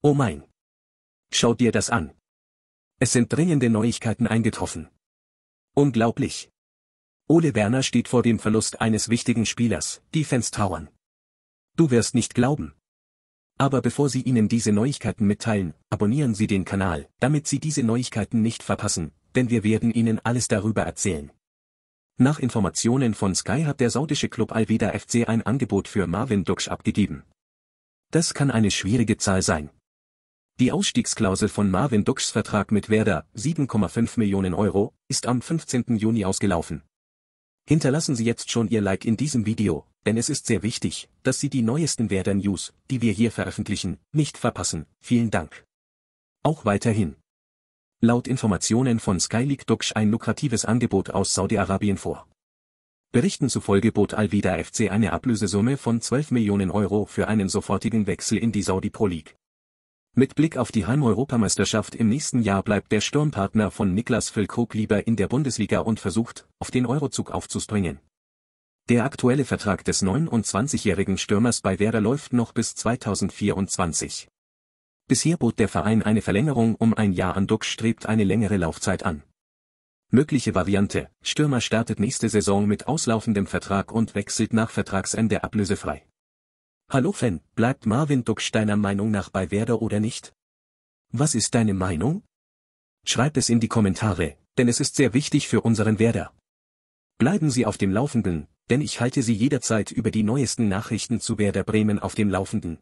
Oh mein! Schau dir das an! Es sind dringende Neuigkeiten eingetroffen. Unglaublich! Ole Werner steht vor dem Verlust eines wichtigen Spielers, die Fans trauern. Du wirst nicht glauben. Aber bevor Sie Ihnen diese Neuigkeiten mitteilen, abonnieren Sie den Kanal, damit Sie diese Neuigkeiten nicht verpassen, denn wir werden Ihnen alles darüber erzählen. Nach Informationen von Sky hat der saudische Club Alveda FC ein Angebot für Marvin Duksch abgegeben. Das kann eine schwierige Zahl sein. Die Ausstiegsklausel von Marvin Ducks Vertrag mit Werder, 7,5 Millionen Euro, ist am 15. Juni ausgelaufen. Hinterlassen Sie jetzt schon Ihr Like in diesem Video, denn es ist sehr wichtig, dass Sie die neuesten Werder News, die wir hier veröffentlichen, nicht verpassen. Vielen Dank. Auch weiterhin. Laut Informationen von Sky Skyleak Duxch ein lukratives Angebot aus Saudi-Arabien vor. Berichten zufolge bot Alvida FC eine Ablösesumme von 12 Millionen Euro für einen sofortigen Wechsel in die Saudi Pro League. Mit Blick auf die Heimeuropameisterschaft im nächsten Jahr bleibt der Sturmpartner von Niklas Füllkrug lieber in der Bundesliga und versucht, auf den Eurozug aufzuspringen. Der aktuelle Vertrag des 29-jährigen Stürmers bei Werder läuft noch bis 2024. Bisher bot der Verein eine Verlängerung um ein Jahr an Duck strebt eine längere Laufzeit an. Mögliche Variante, Stürmer startet nächste Saison mit auslaufendem Vertrag und wechselt nach Vertragsende ablösefrei. Hallo Fan, bleibt Marvin Ducksch deiner Meinung nach bei Werder oder nicht? Was ist deine Meinung? Schreib es in die Kommentare, denn es ist sehr wichtig für unseren Werder. Bleiben Sie auf dem Laufenden, denn ich halte Sie jederzeit über die neuesten Nachrichten zu Werder Bremen auf dem Laufenden.